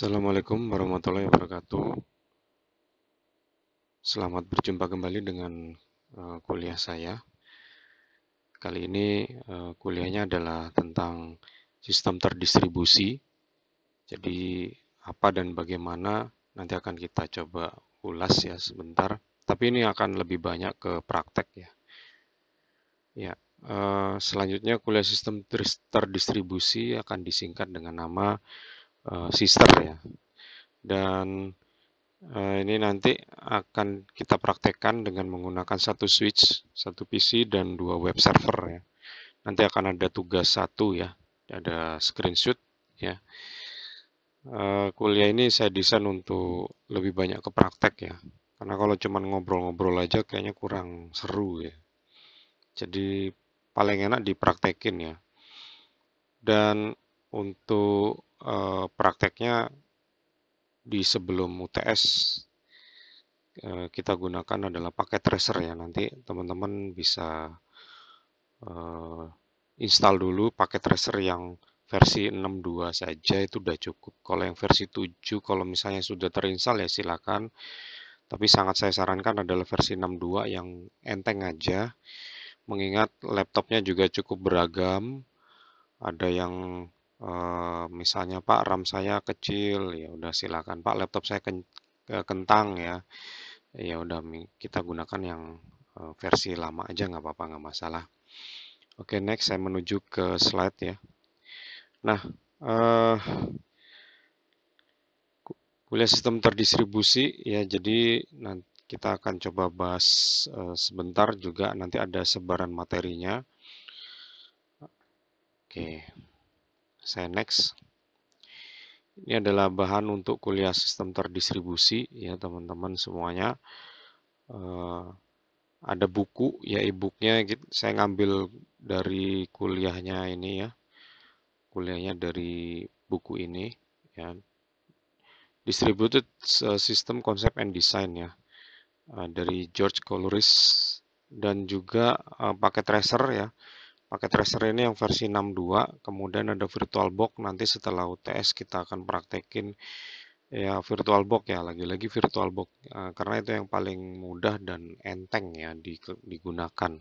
Assalamualaikum warahmatullahi wabarakatuh. Selamat berjumpa kembali dengan uh, kuliah saya. Kali ini uh, kuliahnya adalah tentang sistem terdistribusi. Jadi apa dan bagaimana nanti akan kita coba ulas ya sebentar. Tapi ini akan lebih banyak ke praktek ya. Ya, uh, selanjutnya kuliah sistem terdistribusi akan disingkat dengan nama uh, sister ya. Dan uh, ini nanti akan kita praktekkan dengan menggunakan satu switch, satu PC dan dua web server ya. Nanti akan ada tugas satu ya, ada screenshot ya. Uh, kuliah ini saya desain untuk lebih banyak ke praktek ya. Karena kalau cuma ngobrol-ngobrol aja kayaknya kurang seru ya. Jadi paling enak dipraktekin ya. Dan untuk Eh, prakteknya di sebelum UTS eh, kita gunakan adalah paket tracer ya nanti teman-teman bisa eh, install dulu paket tracer yang versi 62 saja itu sudah cukup kalau yang versi 7 kalau misalnya sudah terinstall ya silakan tapi sangat saya sarankan adalah versi 62 yang enteng aja mengingat laptopnya juga cukup beragam ada yang misalnya Pak RAM saya kecil, ya udah silakan Pak laptop saya kentang ya, ya udah kita gunakan yang versi lama aja nggak apa-apa nggak masalah. Oke next saya menuju ke slide ya. Nah kuliah sistem terdistribusi ya jadi nanti kita akan coba bahas sebentar juga nanti ada sebaran materinya oke saya next ini adalah bahan untuk kuliah sistem terdistribusi ya teman-teman semuanya uh, ada buku ya e-booknya saya ngambil dari kuliahnya ini ya kuliahnya dari buku ini ya distributed eh, system concept and design ya eh, dari George Coloris dan juga pakai tracer ya Pakai tracer ini yang versi 62, kemudian ada virtual box. nanti setelah UTS kita akan praktekin ya virtual box ya, lagi-lagi virtual box eh, karena itu yang paling mudah dan enteng ya digunakan.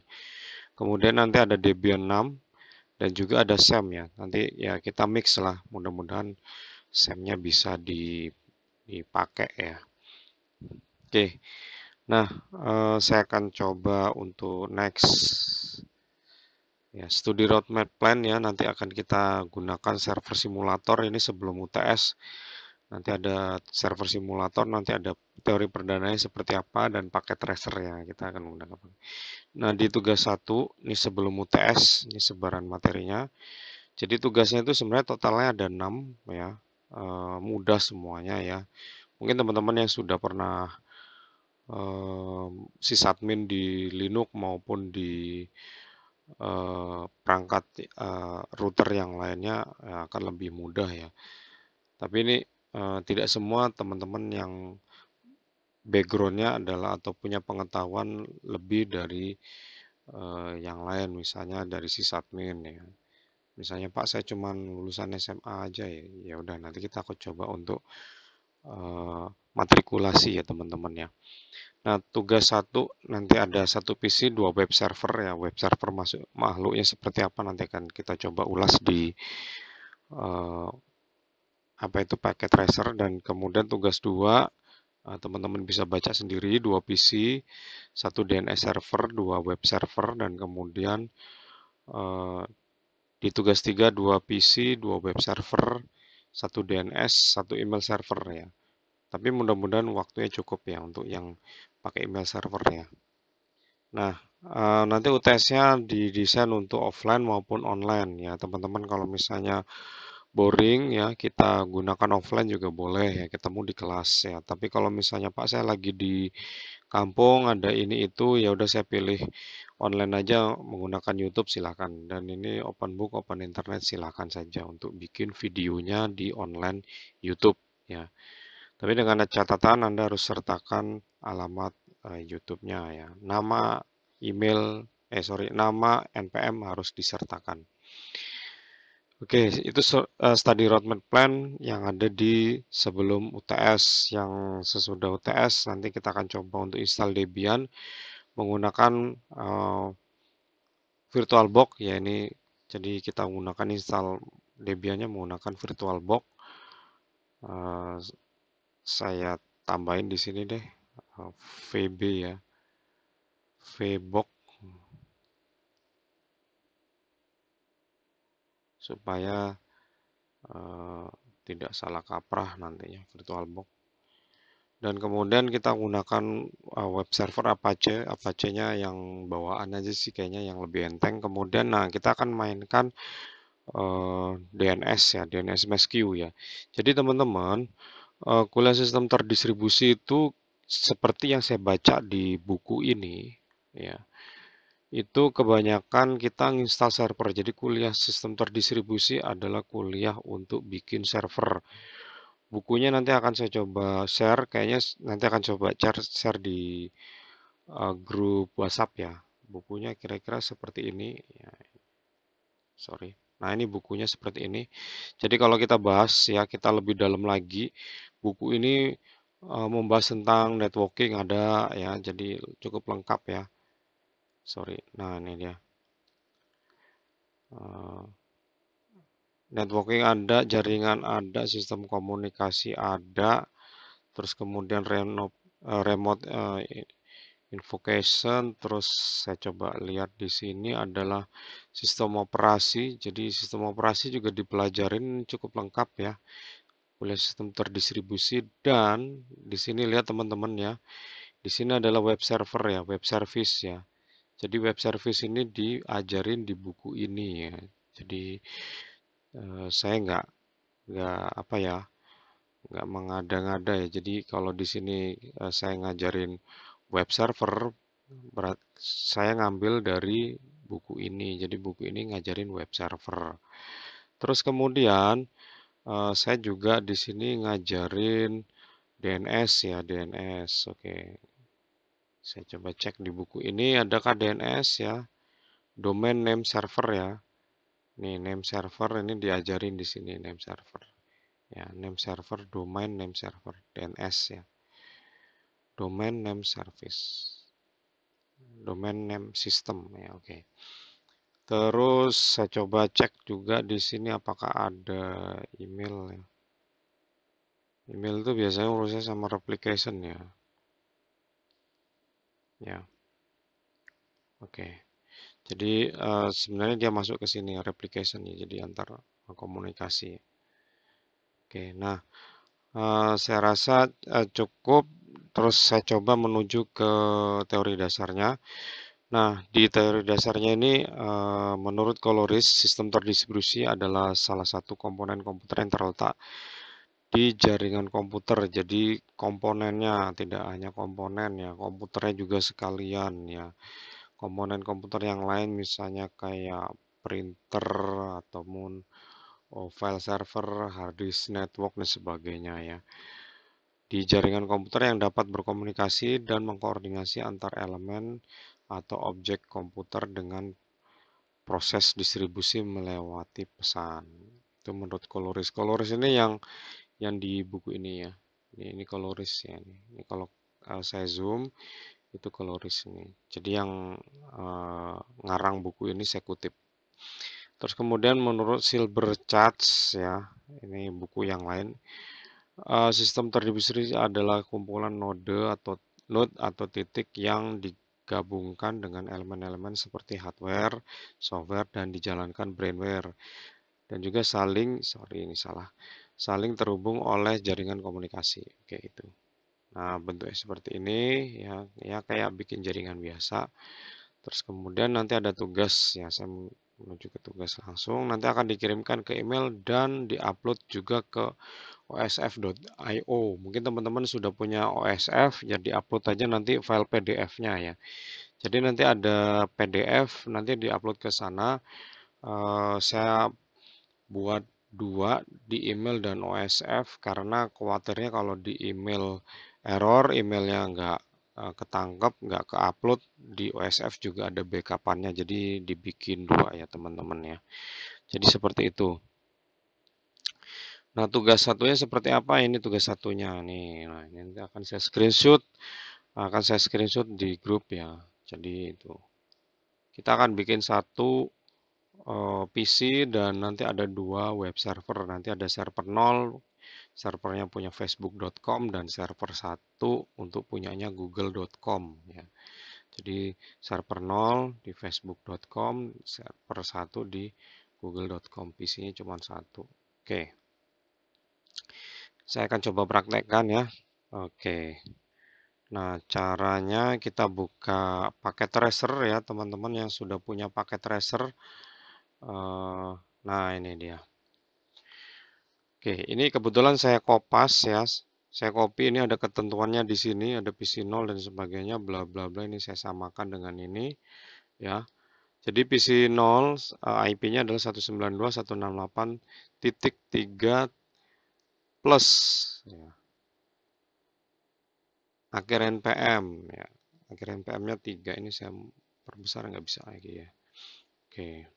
Kemudian nanti ada Debian 6 dan juga ada SAM ya. Nanti ya kita mix lah, mudah-mudahan SAM-nya bisa dipakai ya. Oke. Nah, eh, saya akan coba untuk next Ya, studi roadmap plan ya nanti akan kita gunakan server simulator ini sebelum UTS. Nanti ada server simulator, nanti ada teori perdananya seperti apa dan paket tracer ya kita akan menggunakan. Nah, di tugas 1 ini sebelum UTS, ini sebaran materinya. Jadi tugasnya itu sebenarnya totalnya ada 6 ya. E, mudah semuanya ya. Mungkin teman-teman yang sudah pernah e, sysadmin di Linux maupun di Eh, perangkat eh, router yang lainnya akan lebih mudah ya. Tapi ini eh, tidak semua teman-teman yang backgroundnya adalah atau punya pengetahuan lebih dari yang lain, misalnya dari sysadmin ya. Misalnya Pak saya cuman lulusan SMA aja ya, ya udah nanti kita akan coba untuk matrikulasi ya teman-teman ya. Nah, tugas satu nanti ada satu PC, dua web server ya. Web server masuk makhluknya seperti apa nanti akan kita coba ulas di uh, apa itu paket tracer dan kemudian tugas dua eh, teman-teman bisa baca sendiri dua PC, satu DNS server, dua web server dan kemudian uh, di tugas tiga dua PC, dua web server, satu DNS, satu email server ya. Tapi mudah-mudahan waktunya cukup ya untuk yang pakai email server ya. Nah, eh, nanti UTS-nya didesain untuk offline maupun online ya teman-teman kalau misalnya boring ya kita gunakan offline juga boleh ya ketemu di kelas ya tapi kalau misalnya Pak saya lagi di kampung ada ini itu ya udah saya pilih online aja menggunakan YouTube silahkan. dan ini open book open internet silahkan saja untuk bikin videonya di online YouTube ya tapi dengan catatan Anda harus sertakan alamat uh, YouTube-nya ya. Nama, email, eh sorry, nama NPM harus disertakan. Oke, itu eh, study roadmap plan yang ada di sebelum UTS. Yang sesudah UTS nanti kita akan coba untuk install Debian menggunakan uh, eh, VirtualBox ya ini jadi kita menggunakan install Debiannya menggunakan VirtualBox. Uh, saya tambahin di sini deh eh, VB ya VBOK supaya uh, tidak salah kaprah nantinya virtual box dan kemudian kita gunakan uh, web server Apache Apache nya yang bawaan aja sih kayaknya yang lebih enteng kemudian nah kita akan mainkan uh, DNS ya DNS MSQ ya jadi teman-teman Eh, kuliah sistem terdistribusi itu seperti yang saya baca di buku ini ya itu kebanyakan kita install server jadi kuliah sistem terdistribusi adalah kuliah untuk bikin server bukunya nanti akan saya coba share kayaknya nanti akan coba share share di uh, grup WhatsApp ya bukunya kira-kira seperti ini ya, sorry nah ini bukunya seperti ini jadi kalau kita bahas ya kita lebih dalam lagi buku ini uh, membahas tentang networking ada ya, jadi cukup lengkap ya. Sorry, nah ini dia. Uh, networking ada, jaringan ada, sistem komunikasi ada, terus kemudian eh, remote, uh, remote uh, invocation, terus saya coba lihat di sini adalah sistem operasi, jadi sistem operasi juga dipelajarin cukup lengkap ya oleh sistem terdistribusi dan di sini lihat teman-teman ya di sini adalah web server ya web service ya jadi web service ini diajarin di buku ini ya jadi eh, saya nggak nggak apa ya nggak mengada-ngada ya jadi kalau di sini eh, saya ngajarin web server berat saya ngambil dari buku ini jadi buku ini ngajarin web server terus kemudian Eh, saya juga di sini ngajarin DNS ya DNS oke saya coba cek di buku ini adakah DNS ya domain name server ya nih name server ini diajarin di sini name server ya name server domain name server DNS ya domain name service domain name system ya oke okay. Terus saya coba cek juga di sini apakah ada email ya. Email itu biasanya urusnya sama replication ya. Ya. Oke. Okay. Jadi uh, sebenarnya dia masuk ke sini replication ya. Jadi antar komunikasi. Oke. Okay, nah, uh, saya rasa uh, cukup terus saya coba menuju ke teori dasarnya. Nah, di teori dasarnya ini, eh, menurut Coloris, sistem terdistribusi adalah salah satu komponen komputer yang terletak di jaringan komputer. Jadi komponennya tidak hanya komponen ya, komputernya juga sekalian ya. Komponen komputer yang lain misalnya kayak printer ataupun oh, file server, hard network dan sebagainya ya di jaringan komputer yang dapat berkomunikasi dan mengkoordinasi antar elemen atau objek komputer dengan proses distribusi melewati pesan. Itu menurut koloris. Koloris ini yang yang di buku ini ya. Ini, ini koloris ya. Ini, kalau uh, saya zoom itu koloris ini. Jadi yang uh, ngarang buku ini saya kutip. Terus kemudian menurut Silver Charts ya, ini buku yang lain. Uh, sistem terdistribusi adalah kumpulan node atau node atau titik yang di, digabungkan dengan elemen-elemen seperti hardware, software, dan dijalankan brainware. Dan juga saling, sorry ini salah, saling terhubung oleh jaringan komunikasi. Oke, itu. Nah, bentuknya seperti ini, ya, ya kayak bikin jaringan biasa. Terus kemudian nanti ada tugas, ya, saya menuju ke tugas langsung nanti akan dikirimkan ke email dan diupload juga ke osf.io mungkin teman-teman sudah punya OSF jadi ya upload aja nanti file PDF-nya ya jadi nanti ada PDF nanti diupload ke sana uh, saya buat dua di email dan OSF karena khawatirnya kalau di email error emailnya nggak Eh, ketangkep nggak ke upload di OSF juga ada backupannya jadi dibikin dua ya teman-teman ya jadi seperti itu nah tugas satunya seperti apa ini tugas satunya nih nah ini akan saya screenshot akan saya screenshot di grup ya jadi itu kita akan bikin satu eh, PC dan nanti ada dua web server nanti ada server 0 servernya punya facebook.com dan server satu untuk punyanya google.com ya. Jadi server 0 di facebook.com, server satu di google.com, PC-nya cuma satu. Oke. Saya akan coba praktekkan ya. Oke. Nah, caranya kita buka paket tracer ya, teman-teman yang sudah punya paket tracer. Eh, nah, ini dia. Oke, ini kebetulan saya kopas ya. Saya copy ini ada ketentuannya di sini, ada PC 0 dan sebagainya bla bla bla ini saya samakan dengan ini ya. Jadi PC 0 eh, IP-nya adalah 192.168.3 plus ya. Akhir NPM ya. Akhir NPM-nya 3 ini saya perbesar nggak bisa lagi ya. Oke.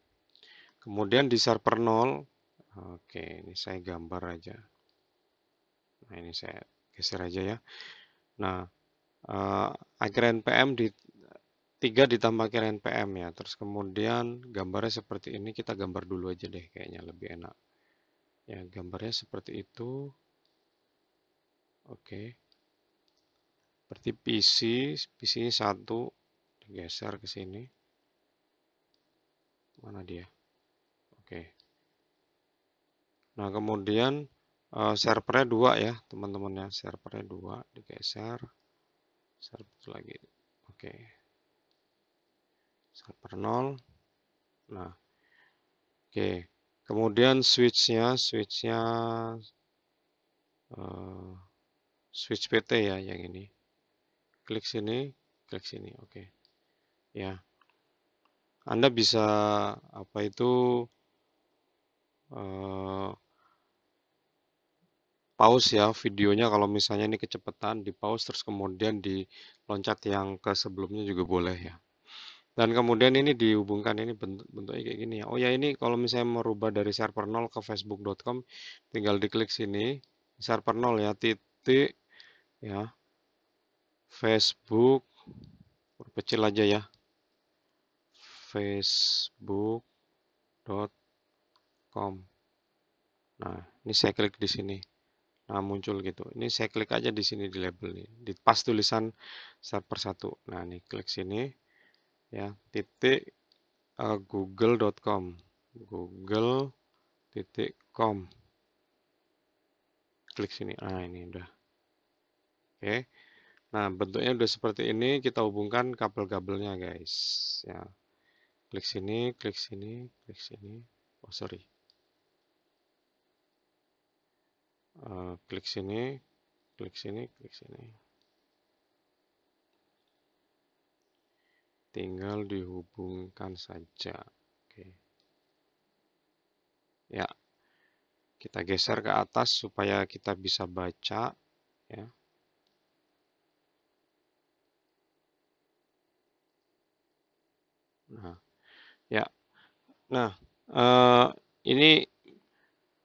Kemudian di server 0 Oke, ini saya gambar aja. Nah, ini saya geser aja ya. Nah, uh, akhir NPM di 3 ditambah akhir NPM ya. Terus kemudian gambarnya seperti ini, kita gambar dulu aja deh kayaknya lebih enak. Ya, gambarnya seperti itu. Oke. seperti PC, PC-nya satu digeser ke sini. Mana dia? Nah, kemudian uh, servernya dua ya, teman-teman ya. Servernya dua digeser. Server lagi. Oke. Server 0. Nah. Oke. Kemudian switch-nya, switch-nya uh, switch PT ya yang ini. Klik sini, klik sini. Oke. Ya. Anda bisa apa itu uh, pause ya videonya kalau misalnya ini kecepatan di pause terus kemudian diloncat yang ke sebelumnya juga boleh ya dan kemudian ini dihubungkan ini bentuk, bentuknya kayak gini ya oh ya ini kalau misalnya merubah dari server 0 ke facebook.com tinggal diklik sini server 0 ya titik ya facebook perkecil aja ya facebook.com nah ini saya klik di sini Ah, muncul gitu ini saya klik aja di sini di label nih di pas tulisan satu persatu nah ini klik sini ya titik uh, eh, google.com google titik com klik sini ah ini udah oke Nah, bentuknya udah seperti ini, kita hubungkan kabel-kabelnya, guys. Ya. Klik sini, klik sini, klik sini. Oh, sorry. Eh, klik sini klik sini klik sini tinggal dihubungkan saja oke ya kita geser ke atas supaya kita bisa baca ya Nah, ya. Nah, uh, ini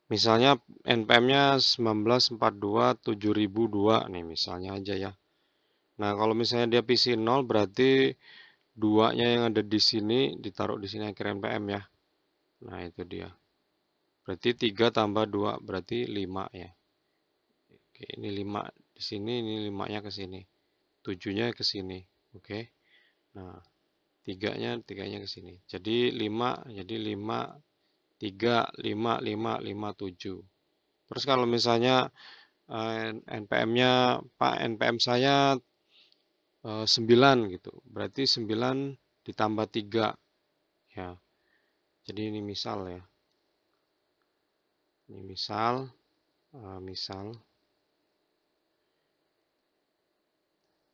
Misalnya NPM-nya 19427.002 nih misalnya aja ya. Nah, kalau misalnya dia PC 0 berarti duanya yang ada di sini ditaruh di sini akhir NPM ya. Nah, itu dia. Berarti 3 tambah 2 berarti 5 ya. Oke, ini 5 di sini, ini 5-nya ke sini. 7-nya ke sini. Oke. Nah, 3-nya 3-nya ke sini. Jadi 5, jadi 5 3, 5, 5, 5, 7. Terus kalau misalnya eh, NPM-nya Pak NPM saya 9 eh, gitu. Berarti 9 ditambah 3 ya. Jadi ini misal ya. Ini misal eh, misal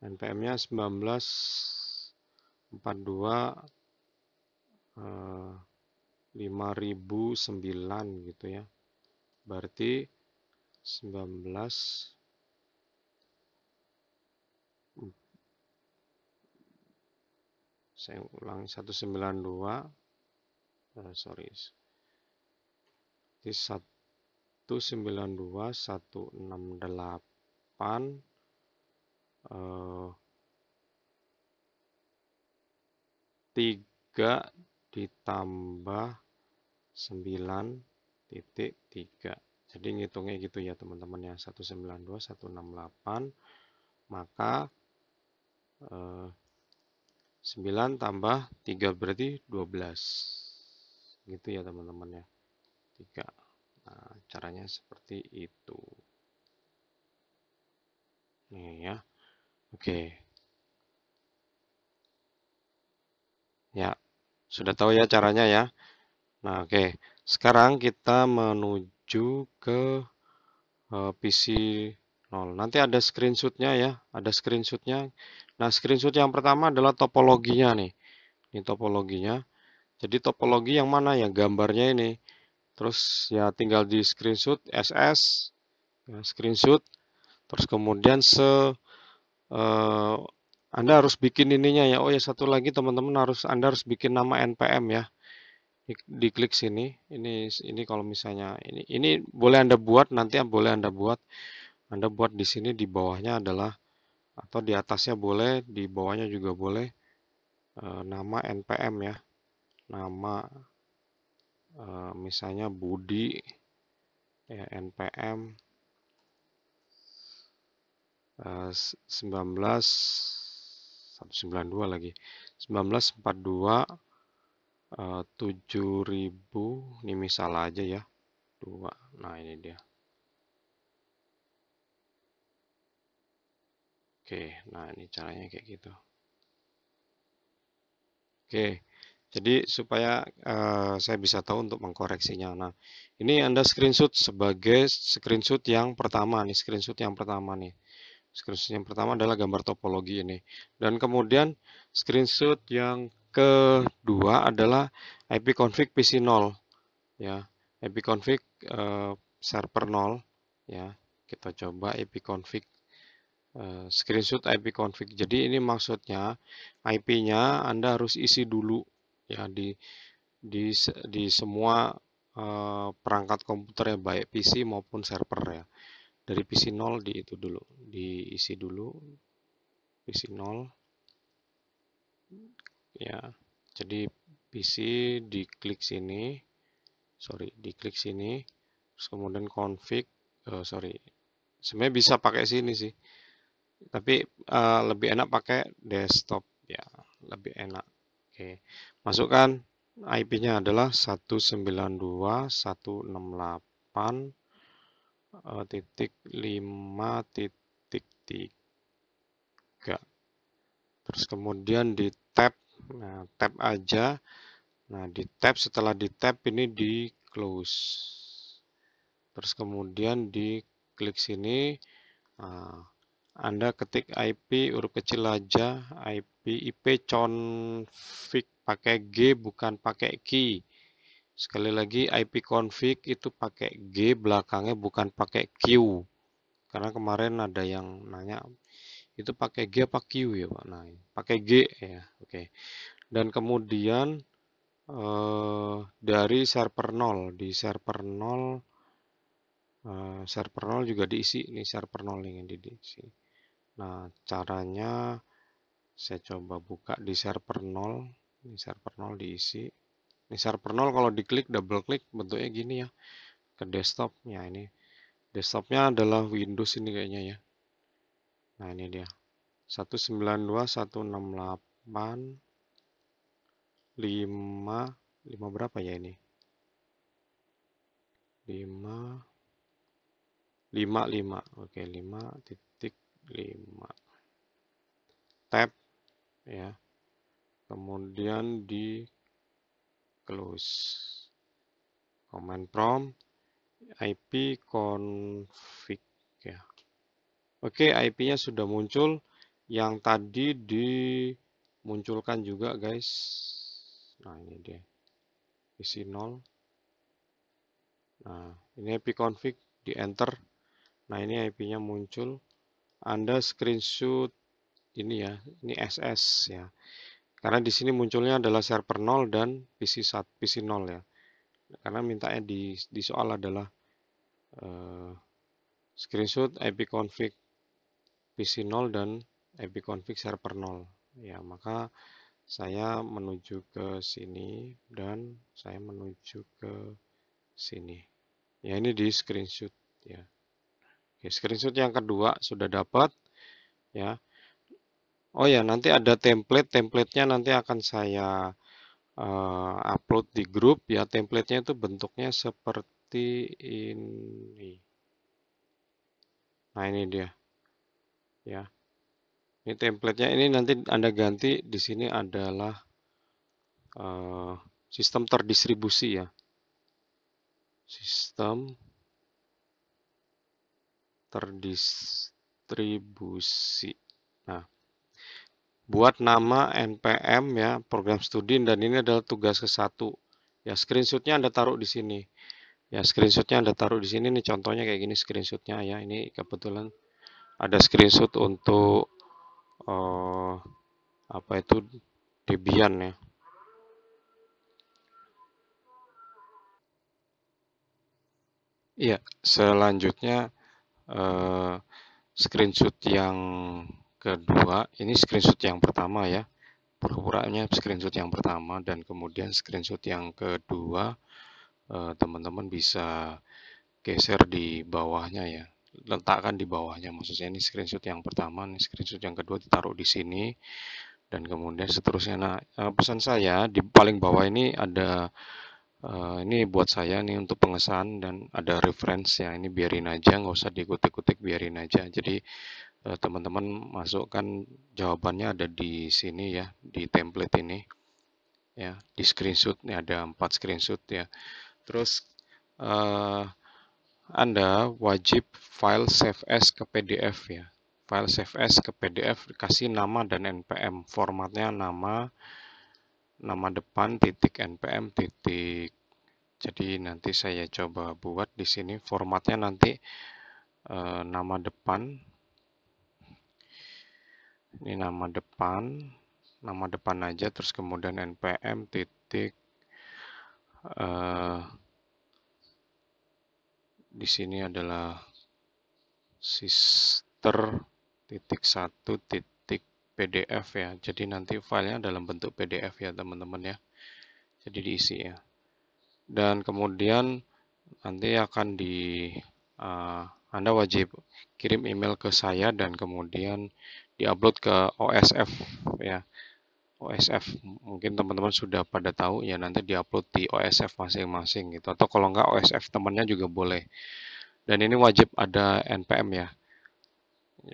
NPM-nya 19 42 eh 5009 gitu ya berarti 19 saya ulang 192 uh, sorry di 192 168 uh, 3 ditambah tiga jadi ngitungnya gitu ya teman-teman ya enam delapan maka eh, 9 tambah 3 berarti 12 gitu ya teman-teman ya 3 nah caranya seperti itu nih ya oke ya sudah tahu ya caranya ya Nah, oke. Okay. Sekarang kita menuju ke eh, PC 0. Nanti ada screenshotnya ya, ada screenshotnya. Nah, screenshot yang pertama adalah topologinya nih. Ini topologinya. Jadi topologi yang mana ya gambarnya ini. Terus ya tinggal di screenshot SS, ya, screenshot. Terus kemudian se uh, anda harus bikin ininya ya. Oh ya satu lagi teman-teman harus Anda harus bikin nama NPM ya diklik sini ini ini kalau misalnya ini ini boleh anda buat nanti boleh anda buat anda buat di sini di bawahnya adalah atau di atasnya boleh di bawahnya juga boleh e, nama npm ya nama e, misalnya Budi ya npm e, 19 192 lagi 1942 7000 eh, ini misal aja ya dua nah ini dia oke nah ini caranya kayak gitu oke jadi supaya uh, saya bisa tahu untuk mengkoreksinya nah ini anda screenshot sebagai screenshot yang pertama nih screenshot yang pertama nih screenshot yang pertama adalah gambar topologi ini dan kemudian screenshot yang kedua adalah ipconfig pc0 ya ipconfig uh, eh, server 0 ya kita coba ipconfig uh, eh, screenshot ipconfig jadi ini maksudnya IP-nya Anda harus isi dulu ya di di di semua uh, perangkat komputer ya baik PC maupun server ya dari PC 0 di itu dulu diisi dulu PC 0 ya jadi PC diklik sini sorry diklik sini terus kemudian config uh, sorry sebenarnya bisa pakai sini sih tapi uh, lebih enak pakai desktop ya lebih enak oke masukkan IP-nya adalah 192.168 eh, titik 5 titik 3 terus kemudian di tab Nah, tap aja. Nah, di tap setelah di tap ini di close. Terus kemudian di klik sini nah, Anda ketik IP huruf kecil aja, IP IP config pakai G bukan pakai key. Sekali lagi IP config itu pakai G belakangnya bukan pakai Q. Karena kemarin ada yang nanya itu pakai G apa Q ya Pak? Nah, iya. pakai G ya. Oke. Dan kemudian eh, dari server 0 di server 0 eh, server 0 juga diisi ini server 0 yang diisi. Nah, caranya saya coba buka di server 0. Ini server 0 diisi. Ini server 0 kalau diklik double klik bentuknya gini ya. Ke desktopnya ini desktopnya adalah Windows ini kayaknya ya. Nah, ini dia. 192168 5 5 berapa ya ini? 5 5 5. Oke, 5 titik 5. Tab ya. Kemudian di close. Command prompt IP config ya. 192.168.5.5. Oke, IP-nya sudah muncul. Yang tadi dimunculkan juga, guys. Nah, ini dia. pc 0. Nah, ini IP config di enter. Nah, ini IP-nya muncul. Anda screenshot ini ya, ini SS ya. Karena di sini munculnya adalah server 0 dan PC 1, PC 0 ya. Karena mintanya di di soal adalah uh, screenshot IP config PC0 dan ipconfig server 0 ya maka saya menuju ke sini dan saya menuju ke sini ya ini di screenshot ya Oke, screenshot yang kedua sudah dapat ya Oh ya nanti ada template templatenya nanti akan saya uh, upload di grup ya templatenya itu bentuknya seperti ini nah ini dia ya ini templatenya ini nanti anda ganti di sini adalah uh, sistem terdistribusi ya sistem terdistribusi nah buat nama NPM ya program studi dan ini adalah tugas ke satu ya screenshotnya anda taruh di sini ya screenshotnya anda taruh di sini nih contohnya kayak gini screenshotnya ya ini kebetulan ada screenshot untuk uh, apa itu Debian ya Ya, selanjutnya eh, screenshot yang kedua. Ini screenshot yang pertama ya. pura-pura Pura-puranya screenshot yang pertama dan kemudian screenshot yang kedua eh, teman-teman eh, bisa geser di bawahnya ya letakkan di bawahnya. Maksudnya ini screenshot yang pertama, ini screenshot yang kedua ditaruh di sini dan kemudian seterusnya. Nah, eh, pesan saya di paling bawah ini ada eh, ini buat saya nih untuk pengesan dan ada reference ya. Ini biarin aja, nggak usah dikutik-kutik, biarin aja. Jadi eh, teman-teman masukkan jawabannya ada di sini ya di template ini ya di screenshot ini ada empat screenshot ya terus uh, anda wajib file save as ke PDF ya. File save as ke PDF kasih nama dan npm. Formatnya nama nama depan titik npm titik. Jadi nanti saya coba buat di sini formatnya nanti e, nama depan. Ini nama depan, nama depan aja terus kemudian npm titik e, di sini adalah sister titik satu titik PDF ya. Jadi nanti filenya dalam bentuk PDF ya teman-teman ya. Jadi diisi ya. Dan kemudian nanti akan di uh, Anda wajib kirim email ke saya dan kemudian diupload ke OSF ya. OSF. Mungkin teman-teman sudah pada tahu ya nanti diupload di OSF masing-masing gitu. Atau kalau nggak OSF temannya juga boleh. Dan ini wajib ada NPM ya.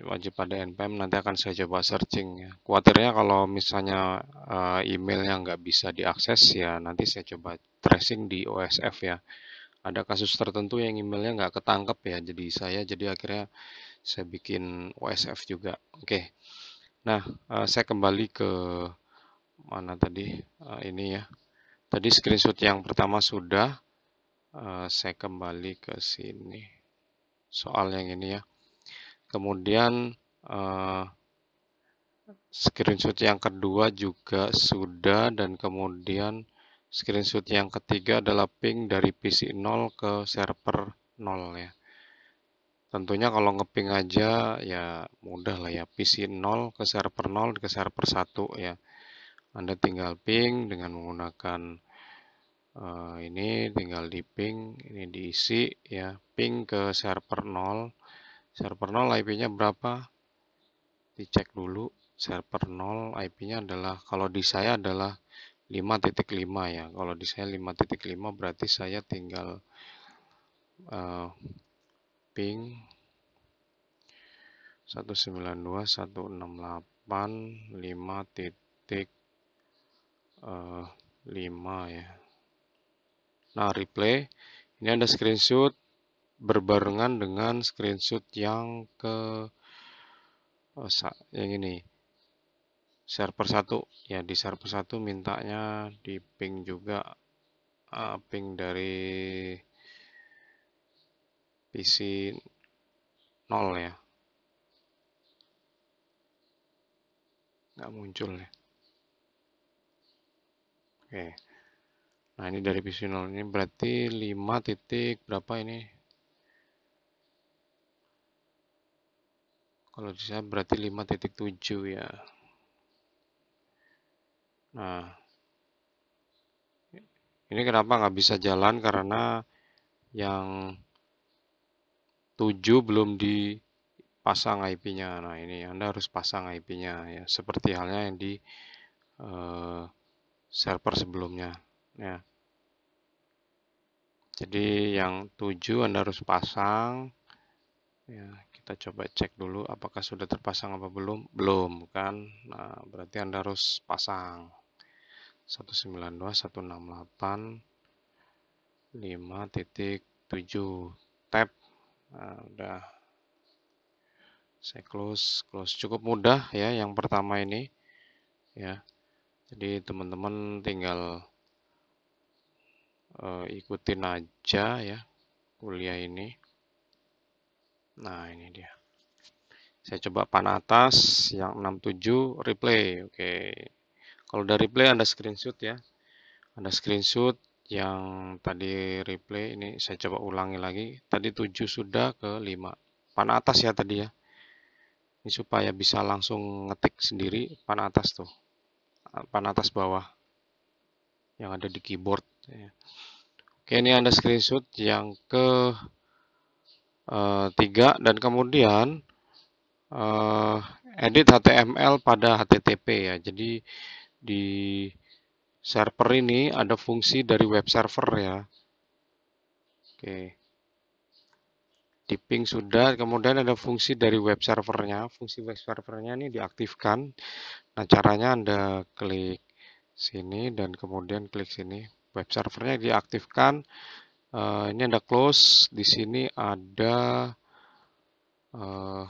Wajib ada NPM nanti akan saya coba searching ya. khawatirnya kalau misalnya uh, emailnya nggak bisa diakses ya nanti saya coba tracing di OSF ya. Ada kasus tertentu yang emailnya nggak ketangkep ya. Jadi saya jadi akhirnya saya bikin OSF juga. Oke. Okay. Nah, eh, saya kembali ke mana tadi uh, ini ya tadi screenshot yang pertama sudah uh, saya kembali ke sini soal yang ini ya kemudian uh, screenshot yang kedua juga sudah dan kemudian screenshot yang ketiga adalah ping dari PC 0 ke server 0 ya tentunya kalau ngeping aja ya mudah lah ya PC 0 ke server 0 ke server 1 ya anda tinggal ping dengan menggunakan uh, ini tinggal di ping ini diisi ya ping ke server 0 server 0 IP-nya berapa dicek dulu server 0 IP-nya adalah kalau di saya adalah 5.5 ya kalau di saya 5.5 berarti saya tinggal uh, ping 192.168.5.5 titik uh, eh, 5 ya nah replay ini ada screenshot berbarengan dengan screenshot yang ke oh, yang ini server 1 ya di server 1 mintanya di ping juga uh, ping dari PC 0 ya nggak muncul ya Oke. Nah, ini dari visional ini berarti 5 titik berapa ini? Kalau di berarti 5.7 ya. Nah, ini kenapa nggak bisa jalan karena yang 7 belum dipasang IP-nya. Nah, ini Anda harus pasang IP-nya ya, seperti halnya yang di eh, server sebelumnya ya jadi yang 7 Anda harus pasang ya kita coba cek dulu apakah sudah terpasang apa belum belum kan nah, berarti Anda harus pasang 192.168.5.7 titik tab nah, udah saya close close cukup mudah ya yang pertama ini ya jadi teman-teman tinggal uh, ikutin aja ya kuliah ini nah ini dia saya coba pan atas yang 67 replay oke kalau udah replay ada screenshot ya ada screenshot yang tadi replay ini saya coba ulangi lagi tadi 7 sudah ke 5 pan atas ya tadi ya ini supaya bisa langsung ngetik sendiri pan atas tuh Eh, pan atas bawah yang ada di keyboard. Ya. Oke, ini ada screenshot yang ke eh, tiga dan kemudian uh, edit HTML pada HTTP ya. Jadi di server ini ada fungsi dari web server ya. Oke di ping sudah kemudian ada fungsi dari web servernya fungsi web servernya ini diaktifkan nah caranya anda klik sini dan kemudian klik sini web servernya diaktifkan uh, ini ada close di sini ada uh,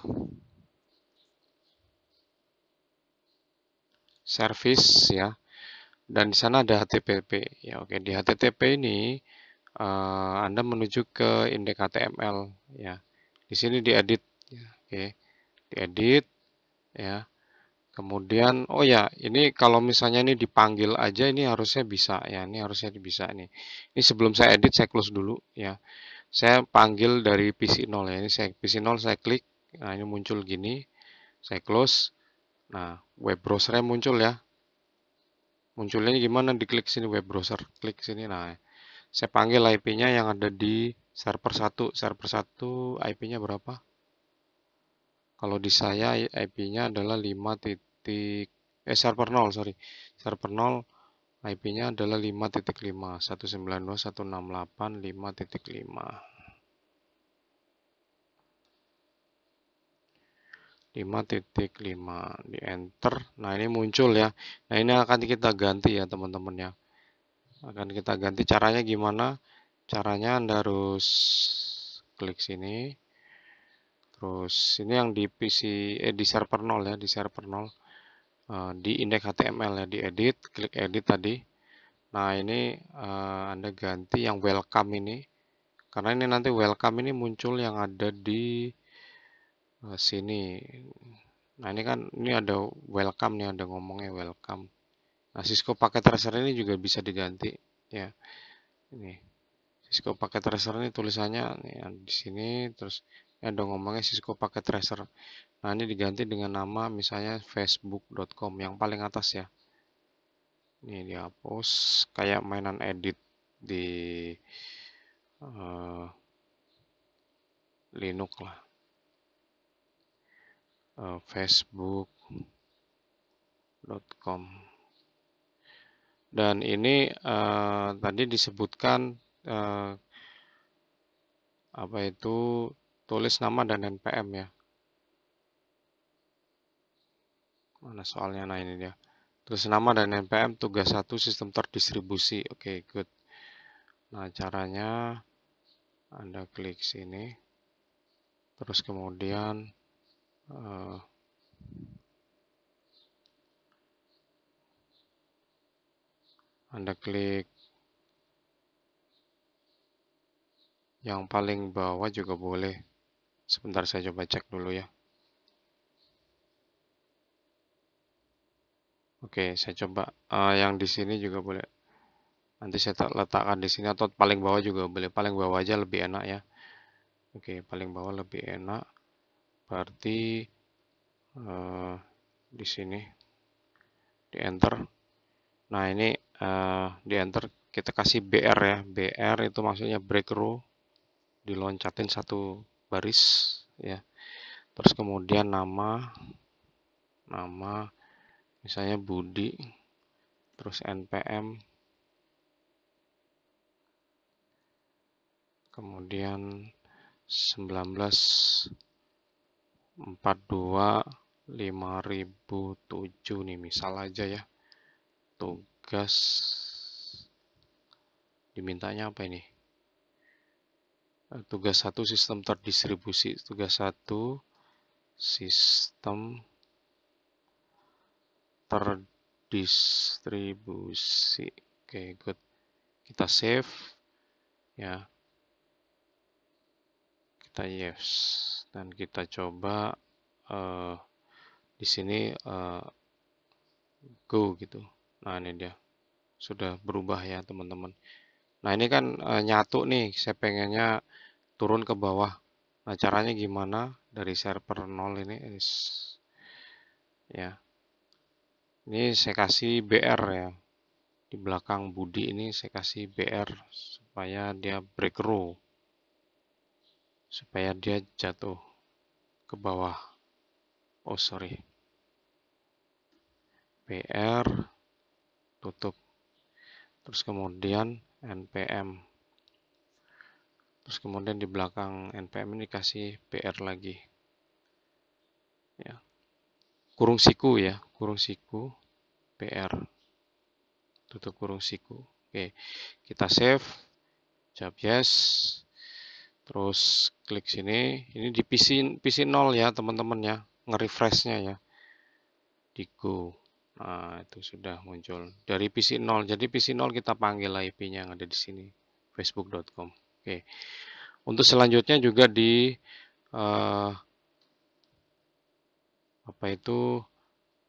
service ya dan di sana ada HTTP ya oke di HTTP ini uh, Anda menuju ke indeks html ya. Di sini diedit ya. Oke. Diedit ya. Kemudian oh ya, ini kalau misalnya ini dipanggil aja ini harusnya bisa ya. Ini harusnya bisa nih. Ini sebelum saya edit saya close dulu ya. Saya panggil dari PC0 ya. Ini saya PC0 saya klik. Nah, ini muncul gini. Saya close. Nah, web browsernya muncul ya. Munculnya gimana? Diklik sini web browser, klik sini. Nah, ya saya panggil IP-nya yang ada di server 1. Server 1 IP-nya berapa? Kalau di saya IP-nya adalah 5 titik eh server 0, sorry. Server 0 IP-nya adalah 5.5 192.168.5.5 5.5 di enter nah ini muncul ya nah ini akan kita ganti ya teman-teman ya akan kita ganti caranya gimana caranya anda harus klik sini terus ini yang di PC eh di server 0 ya di server 0 eh, di indeks HTML ya di edit klik edit tadi nah ini uh, anda ganti yang welcome ini karena ini nanti welcome ini muncul yang ada di uh, sini nah ini kan ini ada welcome nih ada ngomongnya welcome Nah, Cisco paket tracer ini juga bisa diganti ya. Ini Cisco paket tracer ini tulisannya nih, di sini terus ya dong ngomongnya Cisco paket tracer. Nah, ini diganti dengan nama misalnya facebook.com yang paling atas ya. Ini dihapus kayak mainan edit di uh, Linux lah. Uh, eh, facebook.com dan ini uh, tadi disebutkan uh, apa itu tulis nama dan NPM ya mana soalnya nah ini dia tulis nama dan NPM tugas satu sistem terdistribusi oke okay, good nah caranya anda klik sini terus kemudian uh, Anda klik yang paling bawah juga boleh. Sebentar saya coba cek dulu ya. Oke, saya coba uh, yang di sini juga boleh. Nanti saya letakkan di sini atau paling bawah juga boleh. Paling bawah aja lebih enak ya. Oke, paling bawah lebih enak. Berarti uh, di sini di enter. Nah, ini uh, di enter kita kasih BR ya BR itu maksudnya breakthrough diloncatin satu baris ya terus kemudian nama nama misalnya Budi terus NPM kemudian 19 42 5007 nih misal aja ya tuh tugas dimintanya apa ini tugas satu sistem terdistribusi tugas satu sistem terdistribusi oke okay, good kita save ya kita yes dan kita coba uh, di sini uh, go gitu Nah, ini dia. Sudah berubah ya, teman-teman. Nah, ini kan e, nyatu nih. Saya pengennya turun ke bawah. Nah, caranya gimana dari server 0 ini? is Ya. Ini saya kasih BR ya. Di belakang Budi ini saya kasih BR supaya dia break row. Supaya dia jatuh ke bawah. Oh, sorry. PR tutup terus kemudian npm terus kemudian di belakang npm ini kasih pr lagi ya kurung siku ya kurung siku pr tutup kurung siku oke kita save jawab yes terus klik sini ini di PC PC 0 ya teman-teman ya nge-refreshnya ya di go Nah, itu sudah muncul dari PC0. Jadi PC0 kita panggil IP-nya yang ada di sini, facebook.com. Oke. Untuk selanjutnya juga di uh, apa itu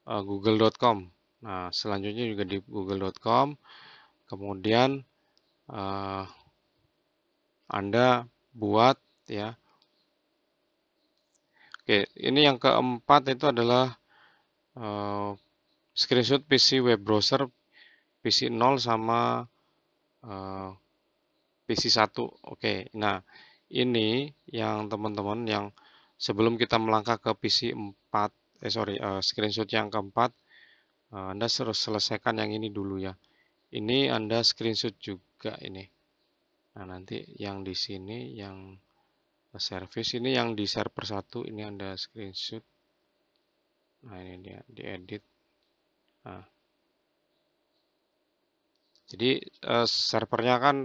uh, eh, google.com. Nah, selanjutnya juga di google.com. Kemudian uh, Anda buat ya. Oke, ini yang keempat itu adalah uh, screenshot PC web browser PC 0 sama uh, PC 1 oke okay. nah ini yang teman-teman yang sebelum kita melangkah ke PC 4 eh sorry uh, screenshot yang keempat uh, Anda harus selesaikan yang ini dulu ya ini Anda screenshot juga ini nah nanti yang di sini yang service ini yang di server satu ini Anda screenshot nah ini dia diedit Ah. Jadi uh, servernya kan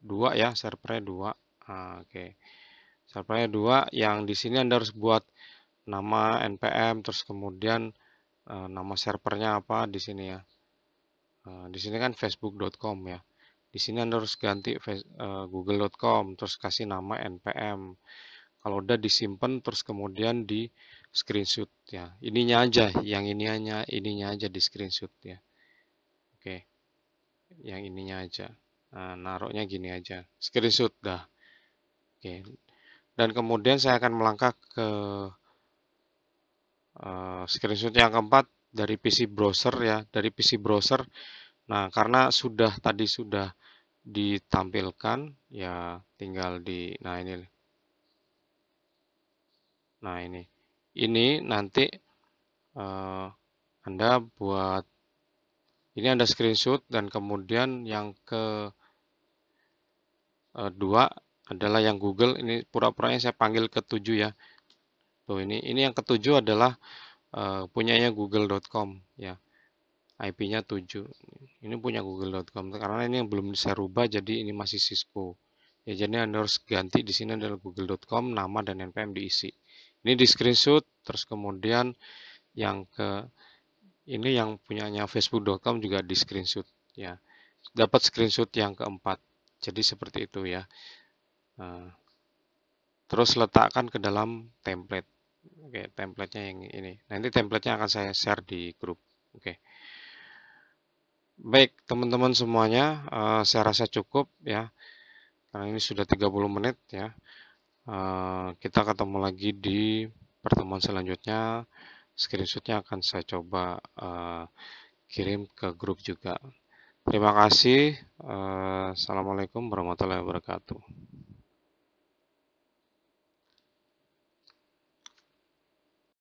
dua ya, servernya dua. uh, Oke, okay. servernya dua. Yang di sini anda harus buat nama npm, terus kemudian uh, nama servernya apa di sini ya. Uh, di sini kan facebook.com ya. Di sini anda harus ganti uh, google.com, terus kasih nama npm. Kalau udah disimpan, terus kemudian di screenshot ya. Ininya aja, yang ini hanya ininya aja di screenshot ya. Oke. Yang ininya aja. Nah, naroknya gini aja. Screenshot dah. Oke. Dan kemudian saya akan melangkah ke uh, screenshot yang keempat dari PC browser ya, dari PC browser. Nah, karena sudah tadi sudah ditampilkan ya tinggal di nah ini. Nah, ini ini nanti uh, Anda buat ini Anda screenshot dan kemudian yang ke uh, dua adalah yang Google ini pura-puranya saya panggil ketujuh ya. Tuh ini ini yang ketujuh adalah uh, punyanya google.com ya. IP-nya 7. Ini punya google.com karena ini yang belum bisa rubah jadi ini masih Cisco. Ya jadi Anda harus ganti di sini adalah google.com nama dan npm diisi ini di screenshot terus kemudian yang ke ini yang punyanya facebook.com juga di screenshot ya dapat screenshot yang keempat jadi seperti itu ya eh, terus letakkan ke dalam template oke templatenya yang ini nanti templatenya akan saya share di grup oke baik teman-teman semuanya eh, saya rasa cukup ya karena ini sudah 30 menit ya Eh, kita ketemu lagi di pertemuan selanjutnya. Screenshotnya akan saya coba uh, kirim ke grup juga. Terima kasih. Uh, Assalamualaikum warahmatullahi wabarakatuh.